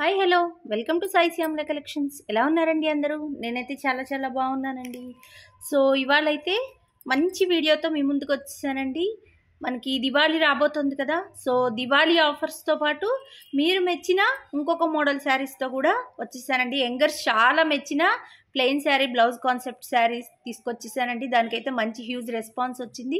hi hello welcome to Sai Shyamala collections ఎలా ఉన్నారండి అందరూ నేనైతే చాలా చాలా బాగున్నానండి సో ఇవాళైతే మంచి వీడియోతో మీ ముందుకు వచ్చేసానండి మనకి దివాళీ రాబోతుంది కదా సో దివాళీ ఆఫర్స్తో పాటు మీరు మెచ్చిన ఇంకొక మోడల్ శారీస్తో కూడా వచ్చేసానండి యంగర్స్ చాలా మెచ్చిన plain sari blouse concept saris తీసుకొచ్చేసానండి దానికైతే మంచి హ్యూజ్ రెస్పాన్స్ వచ్చింది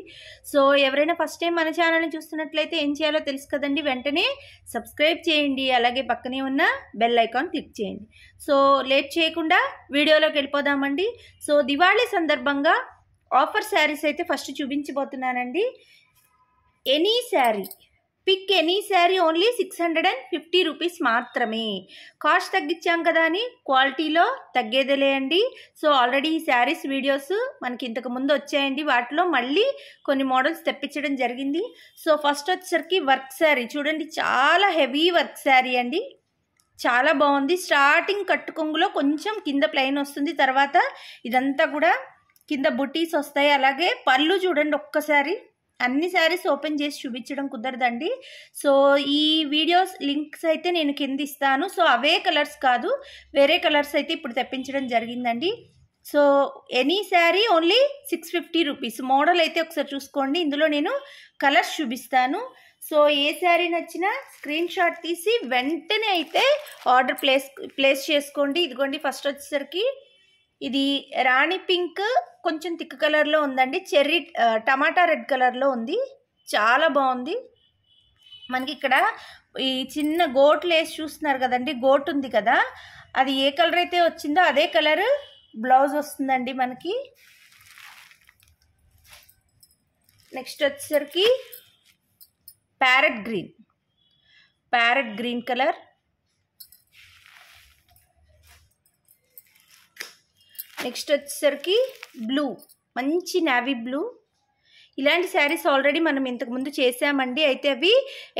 సో ఎవరైనా ఫస్ట్ టైం మన ఛానల్ని చూస్తున్నట్లయితే ఏం చేయాలో తెలుసు కదండి వెంటనే సబ్స్క్రైబ్ చేయండి అలాగే పక్కనే ఉన్న బెల్ ఐకాన్ క్లిక్ చేయండి సో లేట్ చేయకుండా వీడియోలోకి వెళ్ళిపోదామండి సో దివాళీ సందర్భంగా ఆఫర్ శారీస్ అయితే ఫస్ట్ చూపించబోతున్నానండి any sari pick any sari only six hundred and fifty rupees మాత్రమే కాస్ట్ తగ్గించాం కదా అని క్వాలిటీలో తగ్గేదేలే అండి సో ఆల్రెడీ ఈ శారీస్ వీడియోస్ మనకి ఇంతకు ముందు వచ్చాయండి వాటిలో మళ్ళీ కొన్ని మోడల్స్ తెప్పించడం జరిగింది సో ఫస్ట్ వచ్చేసరికి వర్క్ శారీ చూడండి చాలా హెవీ వర్క్ శారీ అండి చాలా బాగుంది స్టార్టింగ్ కట్టుకొంగులో కొంచెం కింద ప్లెయిన్ వస్తుంది తర్వాత ఇదంతా కూడా కింద బుటీస్ వస్తాయి అలాగే పళ్ళు చూడండి ఒక్కసారి అన్ని శారీస్ ఓపెన్ చేసి చూపించడం కుదరదండి సో ఈ వీడియోస్ లింక్స్ అయితే నేను కింద ఇస్తాను సో అవే కలర్స్ కాదు వేరే కలర్స్ అయితే ఇప్పుడు తెప్పించడం జరిగిందండి so any sari only six fifty rupees model అయితే ఒకసారి చూసుకోండి ఇందులో నేను కలర్స్ చూపిస్తాను సో ఏ శారీ నచ్చినా స్క్రీన్ షాట్ తీసి వెంటనే అయితే ఆర్డర్ ప్లేస్ ప్లేస్ చేసుకోండి ఇదిగోండి ఫస్ట్ వచ్చేసరికి ఇది రాణి పింక్ కొంచెం థిక్ కలర్లో ఉందండి చెర్రీ టమాటా రెడ్ కలర్లో ఉంది చాలా బాగుంది మనకి ఇక్కడ ఈ చిన్న గోట్ లేస్ చూస్తున్నారు కదండి గోట్ ఉంది కదా అది ఏ కలర్ అయితే వచ్చిందో అదే కలర్ బ్లౌజ్ వస్తుందండి మనకి నెక్స్ట్ వచ్చేసరికి parrot green parrot green colour next వచ్చేసరికి బ్లూ మంచి నావీ బ్లూ ఇలాంటి శారీస్ ఆల్రెడీ మనం ఇంతకుముందు చేసామండి అయితే అవి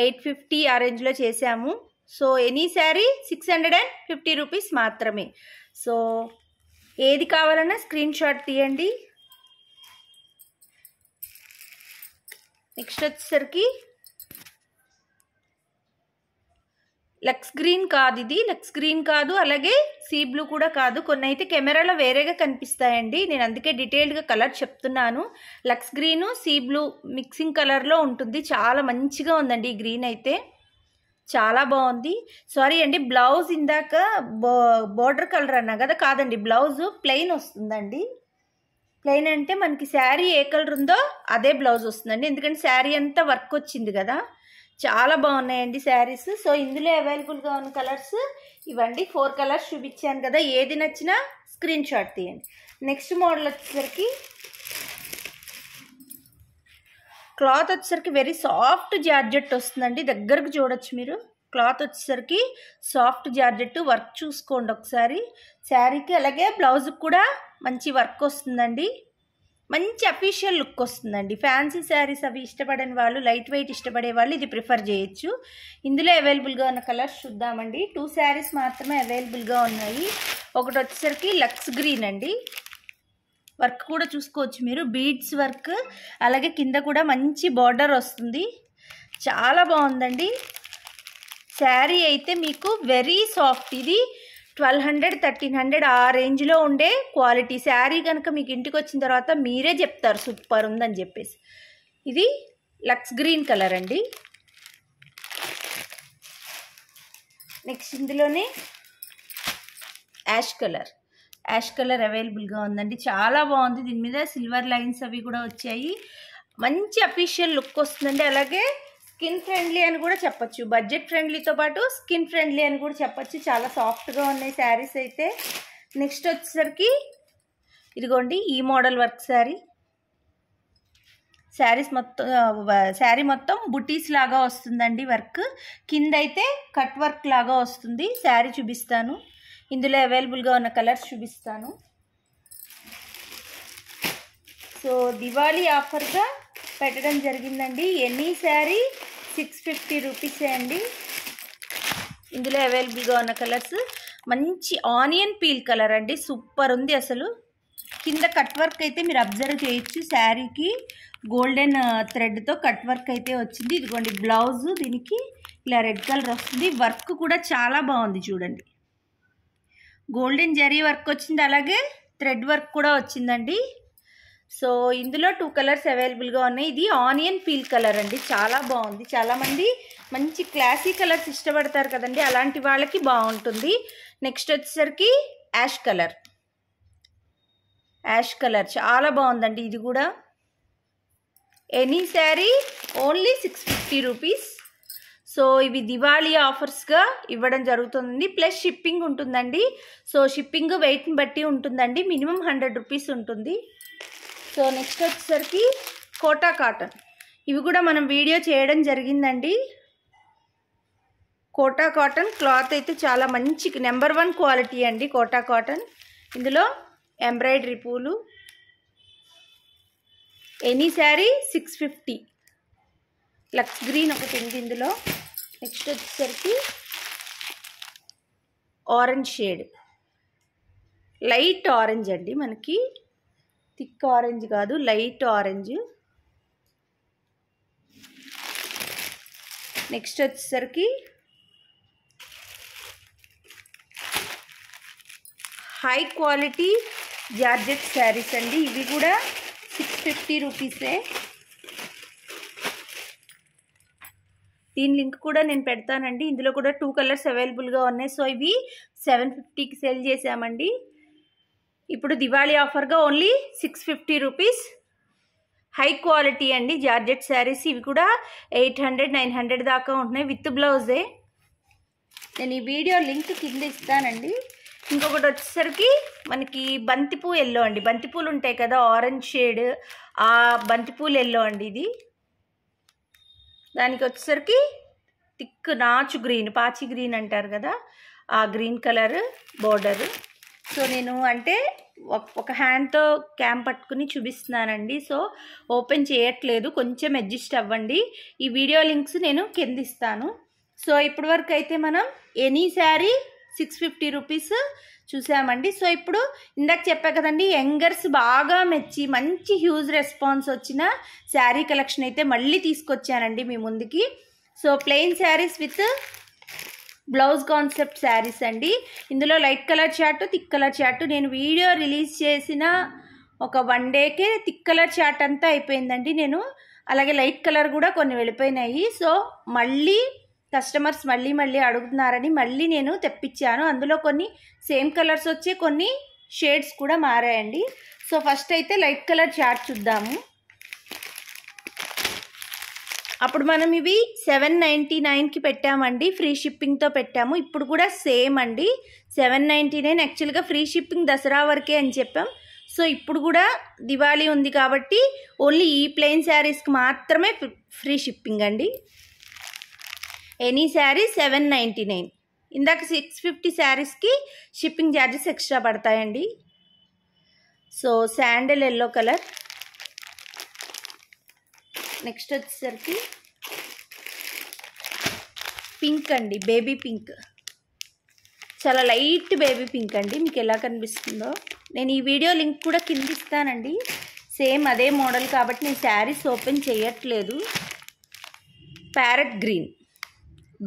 ఎయిట్ ఫిఫ్టీ ఆ రేంజ్లో చేసాము so any sari six hundred and fifty rupees మాత్రమే సో ఏది కావాలన్నా స్క్రీన్ షాట్ తీయండి నెక్స్ట్ వచ్చేసరికి లక్స్ గ్రీన్ కాదు ఇది లక్స్ గ్రీన్ కాదు అలాగే సీ బ్లూ కూడా కాదు కొన్ని అయితే కెమెరాలో వేరేగా కనిపిస్తాయండి నేను అందుకే డీటెయిల్డ్గా కలర్ చెప్తున్నాను lush green sea blue mixing కలర్లో ఉంటుంది చాలా మంచిగా ఉందండి ఈ గ్రీన్ అయితే చాలా బాగుంది సారీ అండి బ్లౌజ్ ఇందాక బో బోర్డర్ కలర్ అన్నా కదా కాదండి బ్లౌజ్ ప్లెయిన్ వస్తుందండి ప్లెయిన్ అంటే మనకి శారీ ఏ కలర్ ఉందో అదే బ్లౌజ్ వస్తుందండి ఎందుకంటే శారీ అంతా వర్క్ వచ్చింది కదా చాలా బాగున్నాయండి శారీస్ సో ఇందులో అవైలబుల్గా ఉన్న కలర్స్ ఇవ్వండి ఫోర్ కలర్స్ చూపించాను కదా ఏది నచ్చినా స్క్రీన్ షాట్ తీయండి నెక్స్ట్ మోడల్ వచ్చేసరికి క్లాత్ వచ్చేసరికి వెరీ సాఫ్ట్ జార్జెట్ వస్తుందండి దగ్గరకు చూడొచ్చు మీరు క్లాత్ వచ్చేసరికి సాఫ్ట్ జార్జెట్ వర్క్ చూసుకోండి ఒకసారి శారీకి అలాగే బ్లౌజ్కి కూడా మంచి వర్క్ వస్తుందండి మంచి అఫీషియల్ లుక్ వస్తుందండి ఫ్యాన్సీ శారీస్ అవి ఇష్టపడని వాళ్ళు లైట్ వెయిట్ ఇష్టపడే వాళ్ళు ఇది ప్రిఫర్ చేయొచ్చు ఇందులో అవైలబుల్గా ఉన్న కలర్స్ చూద్దామండి టూ శారీస్ మాత్రమే అవైలబుల్గా ఉన్నాయి ఒకటి వచ్చేసరికి లక్స్ గ్రీన్ అండి వర్క్ కూడా చూసుకోవచ్చు మీరు బీడ్స్ వర్క్ అలాగే కింద కూడా మంచి బార్డర్ వస్తుంది చాలా బాగుందండి శారీ అయితే మీకు వెరీ సాఫ్ట్ ఇది ట్వెల్వ్ హండ్రెడ్ థర్టీన్ హండ్రెడ్ ఆ రేంజ్లో ఉండే క్వాలిటీ శారీ కనుక మీకు ఇంటికి వచ్చిన తర్వాత మీరే చెప్తారు సూపర్ ఉందని చెప్పేసి ఇది లక్స్ గ్రీన్ కలర్ అండి నెక్స్ట్ ఇందులోనే యాష్ కలర్ యాష్ కలర్ అవైలబుల్గా ఉందండి చాలా బాగుంది దీని మీద సిల్వర్ లైన్స్ అవి కూడా వచ్చాయి మంచి అఫీషియల్ లుక్ వస్తుందండి అలాగే స్కిన్ ఫ్రెండ్లీ అని కూడా చెప్పచ్చు బడ్జెట్ ఫ్రెండ్లీతో పాటు స్కిన్ ఫ్రెండ్లీ అని కూడా చెప్పచ్చు చాలా సాఫ్ట్గా ఉన్నాయి శారీస్ అయితే నెక్స్ట్ వచ్చేసరికి ఇదిగోండి ఈ మోడల్ వర్క్ శారీ శారీస్ మొత్తం శారీ మొత్తం బుటీస్ లాగా వస్తుందండి వర్క్ కింద అయితే కట్ వర్క్ లాగా వస్తుంది శారీ చూపిస్తాను ఇందులో అవైలబుల్గా ఉన్న కలర్స్ చూపిస్తాను సో దివాళీ ఆఫర్గా పెట్టడం జరిగిందండి ఎనీ శారీ సిక్స్ ఫిఫ్టీ రూపీసే అండి ఇందులో అవైలబుల్గా ఉన్న కలర్స్ మంచి ఆనియన్ పీల్ కలర్ అండి సూపర్ ఉంది అసలు కింద కట్ వర్క్ అయితే మీరు అబ్జర్వ్ చేయొచ్చు శారీకి గోల్డెన్ థ్రెడ్తో కట్ వర్క్ అయితే వచ్చింది ఇదిగోండి బ్లౌజ్ దీనికి ఇలా రెడ్ కలర్ వస్తుంది వర్క్ కూడా చాలా బాగుంది చూడండి గోల్డెన్ జరీ వర్క్ వచ్చింది అలాగే థ్రెడ్ వర్క్ కూడా వచ్చిందండి సో ఇందులో టూ కలర్స్ అవైలబుల్గా ఉన్నాయి ఇది ఆనియన్ పీల్ కలర్ అండి చాలా బాగుంది చాలామంది మంచి క్లాసీ కలర్స్ ఇష్టపడతారు కదండి అలాంటి వాళ్ళకి బాగుంటుంది నెక్స్ట్ వచ్చేసరికి యాష్ కలర్ యాష్ కలర్ చాలా బాగుందండి ఇది కూడా any sari only six fifty rupees so ఇవి దివాళీ ఆఫర్స్గా ఇవ్వడం జరుగుతుంది ప్లస్ షిప్పింగ్ ఉంటుందండి సో షిప్పింగ్ వెయిట్ని బట్టి ఉంటుందండి మినిమం హండ్రెడ్ రూపీస్ ఉంటుంది సో నెక్స్ట్ వచ్చేసరికి కోటా కాటన్ ఇవి కూడా మనం వీడియో చేయడం జరిగిందండి కోటా కాటన్ క్లాత్ అయితే చాలా మంచి నెంబర్ వన్ క్వాలిటీ అండి కోటా కాటన్ ఇందులో ఎంబ్రాయిడరీ పూలు any sari six fifty lush green ఒకటి ఉంది ఇందులో నెక్స్ట్ వచ్చేసరికి ఆరెంజ్ షేడ్ లైట్ ఆరెంజ్ అండి మనకి థిక్ ఆరెంజ్ కాదు లైట్ ఆరెంజ్ నెక్స్ట్ వచ్చేసరికి హై క్వాలిటీ జార్జెట్ శారీస్ అండి ఇవి కూడా సిక్స్ ఫిఫ్టీ రూపీసే దీని లింక్ కూడా నేను పెడతానండి ఇందులో కూడా టూ కలర్స్ అవైలబుల్గా ఉన్నాయి సో ఇవి సెవెన్ ఫిఫ్టీకి సెల్ చేసామండి ఇప్పుడు దివాళీ ఆఫర్గా only six fifty rupees high quality అండి జార్జెట్ శారీస్ ఇవి కూడా ఎయిట్ హండ్రెడ్ నైన్ హండ్రెడ్ దాకా ఉంటున్నాయి విత్ బ్లౌజే నేను ఈ వీడియో లింక్ కింద ఇస్తానండి ఇంకొకటి వచ్చేసరికి మనకి బంతిపూ ఎల్లో అండి బంతిపూలు ఉంటాయి కదా ఆరెంజ్ షేడ్ ఆ బంతిపూలు ఎల్లో అండి ఇది దానికి వచ్చేసరికి థిక్ నాచు గ్రీన్ పాచి గ్రీన్ అంటారు కదా ఆ గ్రీన్ కలర్ బోర్డరు సో నేను అంటే ఒక హ్యాండ్తో క్యామ్ పట్టుకుని చూపిస్తున్నానండి సో ఓపెన్ చేయట్లేదు కొంచెం అడ్జస్ట్ అవ్వండి ఈ వీడియో లింక్స్ నేను కింద ఇస్తాను సో ఇప్పటి వరకు అయితే మనం any sari six fifty rupees చూసామండి సో ఇప్పుడు ఇందాక చెప్పా కదండి యంగర్స్ బాగా మెచ్చి మంచి హ్యూజ్ రెస్పాన్స్ వచ్చిన శారీ కలెక్షన్ అయితే మళ్ళీ తీసుకొచ్చానండి మీ ముందుకి so plain saris with blouse concept saris అండి ఇందులో light colour chart thick colour chart నేను వీడియో రిలీజ్ చేసిన ఒక వన్ డేకే థిక్ కలర్ చాట్ అంతా అయిపోయిందండి నేను అలాగే లైట్ కలర్ కూడా కొన్ని వెళ్ళిపోయినాయి సో మళ్ళీ కస్టమర్స్ మళ్ళీ మళ్ళీ అడుగుతున్నారని మళ్ళీ నేను తెప్పించాను అందులో కొన్ని సేమ్ కలర్స్ వచ్చే కొన్ని షేడ్స్ కూడా మారాయండి సో ఫస్ట్ అయితే లైట్ కలర్ చాట్ చూద్దాము అప్పుడు మనం ఇవి సెవెన్ నైంటీ నైన్కి పెట్టామండి ఫ్రీ షిప్పింగ్తో పెట్టాము ఇప్పుడు కూడా సేమ్ అండి సెవెన్ నైంటీ నైన్ యాక్చువల్గా ఫ్రీ షిప్పింగ్ దసరా వరకే అని చెప్పాం సో ఇప్పుడు కూడా దివాళీ ఉంది కాబట్టి ఓన్లీ ఈ ప్లెయిన్ శారీస్కి మాత్రమే ఫ్రీ షిప్పింగ్ అండి any sari seven ninety nine ఇందాక సిక్స్ ఫిఫ్టీ శారీస్కి షిప్పింగ్ ఛార్జెస్ ఎక్స్ట్రా పడతాయండి so sandal yellow colour next వచ్చేసరికి పింక్ అండి బేబీ పింక్ చాలా లైట్ బేబీ పింక్ అండి మీకు ఎలా కనిపిస్తుందో నేను ఈ వీడియో లింక్ కూడా కింద ఇస్తానండి సేమ్ అదే మోడల్ కాబట్టి నేను శారీస్ ఓపెన్ చేయట్లేదు ప్యారెట్ గ్రీన్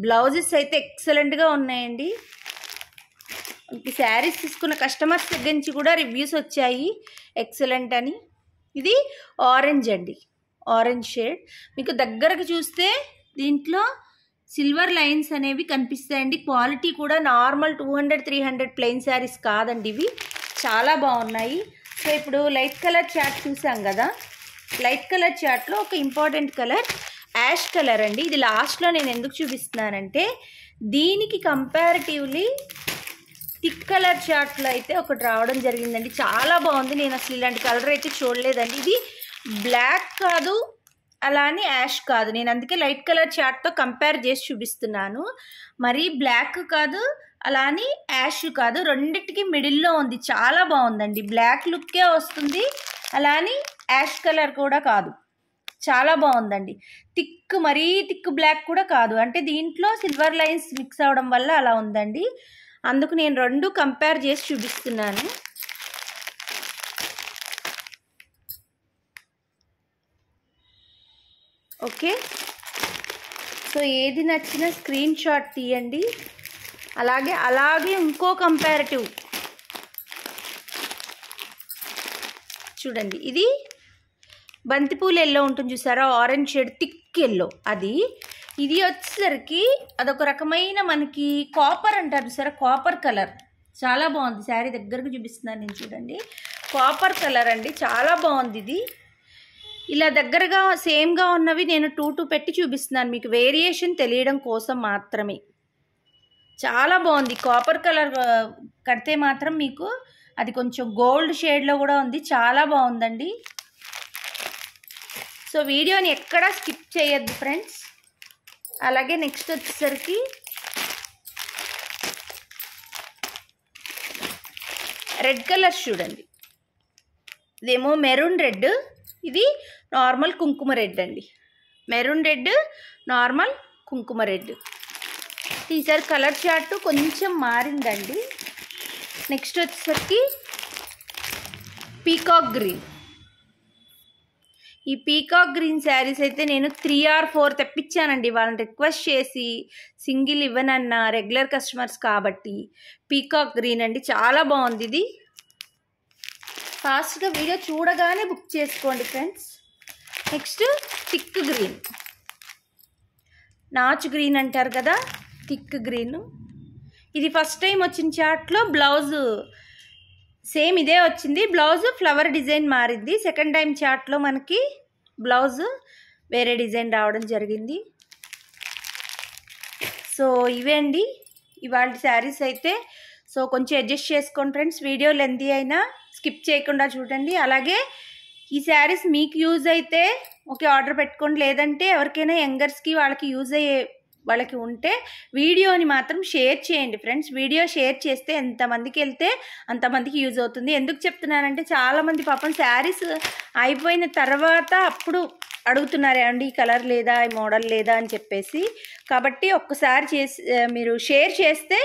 బ్లౌజెస్ అయితే ఎక్సలెంట్గా ఉన్నాయండి ఈ శారీస్ తీసుకున్న కస్టమర్స్ దగ్గర నుంచి కూడా రివ్యూస్ వచ్చాయి ఎక్సలెంట్ అని ఇది ఆరెంజ్ అండి ఆరెంజ్ షేడ్ మీకు దగ్గరకు చూస్తే దీంట్లో సిల్వర్ లైన్స్ అనేవి కనిపిస్తాయండి క్వాలిటీ కూడా normal two hundred three hundred plain saris కాదండి ఇవి చాలా బాగున్నాయి సో ఇప్పుడు లైట్ కలర్ చాట్ చూసాం కదా లైట్ కలర్ చాట్లో ఒక ఇంపార్టెంట్ కలర్ యాష్ కలర్ అండి ఇది లాస్ట్లో నేను ఎందుకు చూపిస్తున్నానంటే దీనికి కంపారిటివ్లీ థిక్ కలర్ చాట్లో అయితే ఒకటి రావడం జరిగిందండి చాలా బాగుంది నేను అసలు ఇలాంటి కలర్ అయితే చూడలేదండి ఇది బ్లాక్ కాదు అలా అని యాష్ కాదు నేను అందుకే లైట్ కలర్ చార్ట్తో కంపేర్ చేసి చూపిస్తున్నాను మరి బ్లాక్ కాదు అలా అని యాష్ కాదు రెండింటికి మిడిల్లో ఉంది చాలా బాగుందండి బ్లాక్ లుక్కే వస్తుంది అలా అని యాష్ కలర్ కూడా కాదు చాలా బాగుందండి థిక్ మరీ థిక్ బ్లాక్ కూడా కాదు అంటే దీంట్లో సిల్వర్ లైన్స్ మిక్స్ అవడం వల్ల అలా ఉందండి అందుకు నేను రెండు కంపేర్ చేసి చూపిస్తున్నాను ఓకే సో ఏది నచ్చిన స్క్రీన్ షాట్ తీయండి అలాగే అలాగే ఇంకో కంపారిటివ్ చూడండి ఇది బంతిపూలు ఎల్లో ఉంటుంది చూసారా ఆరెంజ్ షేడ్ థిక్ ఎల్లో అది ఇది వచ్చేసరికి అదొక రకమైన మనకి కాపర్ అంటారు చూసారా కాపర్ కలర్ చాలా బాగుంది శారీ దగ్గరకు చూపిస్తున్నాను నేను చూడండి కాపర్ కలర్ అండి చాలా బాగుంది ఇది ఇలా దగ్గరగా సేమ్గా ఉన్నవి నేను టూ టూ పెట్టి చూపిస్తున్నాను మీకు వేరియేషన్ తెలియడం కోసం మాత్రమే చాలా బాగుంది కాపర్ కలర్ కడితే మాత్రం మీకు అది కొంచెం గోల్డ్ షేడ్లో కూడా ఉంది చాలా బాగుందండి సో వీడియోని ఎక్కడా స్కిప్ చేయొద్దు ఫ్రెండ్స్ అలాగే నెక్స్ట్ వచ్చేసరికి రెడ్ కలర్ చూడండి ఇదేమో మెరూన్ రెడ్ ఇది నార్మల్ కుంకుమ రెడ్ అండి మెరూన్ రెడ్ నార్మల్ కుంకుమ రెడ్ ఈసారి కలర్ చార్ట్ కొంచెం మారిందండి నెక్స్ట్ వచ్చేసరికి పీకాక్ గ్రీన్ ఈ పీకాక్ గ్రీన్ శారీస్ అయితే నేను త్రీ ఆర్ ఫోర్ తెప్పించానండి వాళ్ళని రిక్వెస్ట్ చేసి సింగిల్ ఇవ్వనన్న రెగ్యులర్ కస్టమర్స్ కాబట్టి పీకాక్ గ్రీన్ అండి చాలా బాగుంది ఇది ఫాస్ట్గా వీడియో చూడగానే బుక్ చేసుకోండి ఫ్రెండ్స్ నెక్స్ట్ థిక్ గ్రీన్ నాచు గ్రీన్ అంటారు కదా థిక్ గ్రీన్ ఇది ఫస్ట్ టైం వచ్చిన చాట్లో బ్లౌజ్ సేమ్ ఇదే వచ్చింది బ్లౌజ్ ఫ్లవర్ డిజైన్ మారింది సెకండ్ టైం చాట్లో మనకి బ్లౌజ్ వేరే డిజైన్ రావడం జరిగింది సో ఇవే అండి ఇవాళ శారీస్ అయితే సో కొంచెం అడ్జస్ట్ చేసుకోండి ఫ్రెండ్స్ వీడియో లెంతీ అయినా స్కిప్ చేయకుండా చూడండి అలాగే ఈ శారీస్ మీకు యూజ్ అయితే ఓకే ఆర్డర్ పెట్టుకోండి లేదంటే ఎవరికైనా యంగర్స్కి వాళ్ళకి యూజ్ అయ్యే వాళ్ళకి ఉంటే వీడియోని మాత్రం షేర్ చేయండి ఫ్రెండ్స్ వీడియో షేర్ చేస్తే ఎంతమందికి వెళ్తే అంతమందికి యూజ్ అవుతుంది ఎందుకు చెప్తున్నానంటే చాలామంది పాపం శారీస్ అయిపోయిన తర్వాత అప్పుడు అడుగుతున్నారే అండి ఈ కలర్ లేదా ఈ మోడల్ లేదా అని చెప్పేసి కాబట్టి ఒక్కసారి చేసి మీరు షేర్ చేస్తే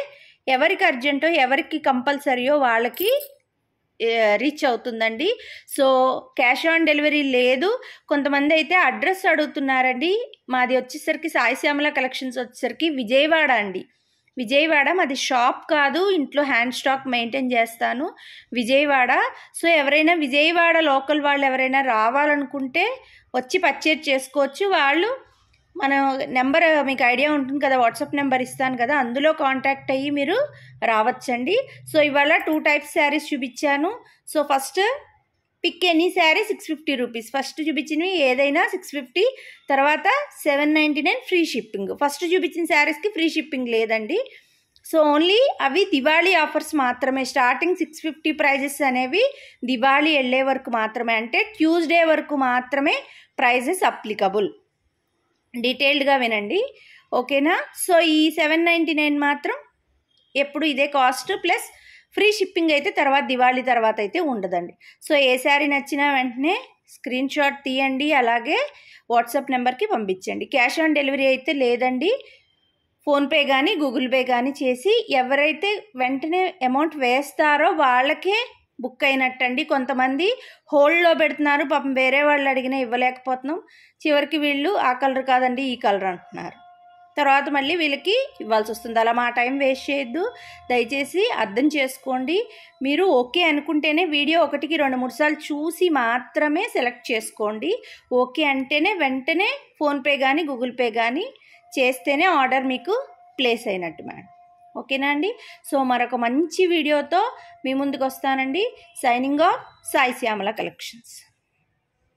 ఎవరికి అర్జెంటో ఎవరికి కంపల్సరీయో వాళ్ళకి రీచ్ అవుతుందండి సో క్యాష్ ఆన్ డెలివరీ లేదు కొంతమంది అయితే అడ్రస్ అడుగుతున్నారండి మాది వచ్చేసరికి సాయి శ్యామల కలెక్షన్స్ వచ్చేసరికి విజయవాడ అండి విజయవాడ మాది షాప్ కాదు ఇంట్లో హ్యాండ్ స్టాక్ మెయింటైన్ చేస్తాను విజయవాడ సో ఎవరైనా విజయవాడ లోకల్ వాళ్ళు ఎవరైనా రావాలనుకుంటే వచ్చి పర్చేజ్ చేసుకోవచ్చు వాళ్ళు మన నెంబర్ మీకు ఐడియా ఉంటుంది కదా వాట్సాప్ నెంబర్ ఇస్తాను కదా అందులో కాంటాక్ట్ అయ్యి మీరు రావచ్చండి సో ఇవాళ టూ టైప్స్ శారీస్ చూపించాను so first pick any sari six fifty rupees first చూపించినవి ఏదైనా సిక్స్ ఫిఫ్టీ తర్వాత seven ninety nine free shipping first చూపించిన శారీస్కి ఫ్రీ షిప్పింగ్ లేదండి సో ఓన్లీ అవి దివాళీ ఆఫర్స్ మాత్రమే స్టార్టింగ్ సిక్స్ ఫిఫ్టీ ప్రైజెస్ అనేవి దివాళీ వెళ్ళే వరకు మాత్రమే అంటే ట్యూస్డే వరకు మాత్రమే ప్రైజెస్ అప్లికబుల్ డీటెయిల్డ్గా వినండి ఓకేనా సో ఈ సెవెన్ నైంటీ నైన్ మాత్రం ఎప్పుడు ఇదే కాస్ట్ ప్లస్ ఫ్రీ షిప్పింగ్ అయితే తర్వాత దివాళీ తర్వాత అయితే ఉండదండి సో ఏ శారీ నచ్చినా వెంటనే స్క్రీన్ షాట్ తీయండి అలాగే వాట్సాప్ నెంబర్కి పంపించండి క్యాష్ ఆన్ డెలివరీ అయితే లేదండి ఫోన్పే కానీ గూగుల్ పే కానీ చేసి ఎవరైతే వెంటనే అమౌంట్ వేస్తారో వాళ్ళకే బుక్ అయినట్టండి కొంతమంది హోల్డ్లో పెడుతున్నారు పాపం వేరే వాళ్ళు అడిగినా ఇవ్వలేకపోతున్నాం చివరికి వీళ్ళు ఆ కలర్ కాదండి ఈ కలర్ అంటున్నారు తర్వాత మళ్ళీ వీళ్ళకి ఇవ్వాల్సి వస్తుంది అలా మా టైం వేస్ట్ చేయొద్దు దయచేసి అర్థం చేసుకోండి మీరు ఓకే అనుకుంటేనే వీడియో ఒకటికి రెండు మూడు సార్లు చూసి మాత్రమే సెలెక్ట్ చేసుకోండి ఓకే అంటేనే వెంటనే ఫోన్పే కానీ గూగుల్ పే కానీ చేస్తేనే ఆర్డర్ మీకు ప్లేస్ అయినట్టు మేడం ఓకేనా అండి సో మరొక మంచి వీడియోతో మీ ముందుకు వస్తానండి signing off Sai Shyamala collections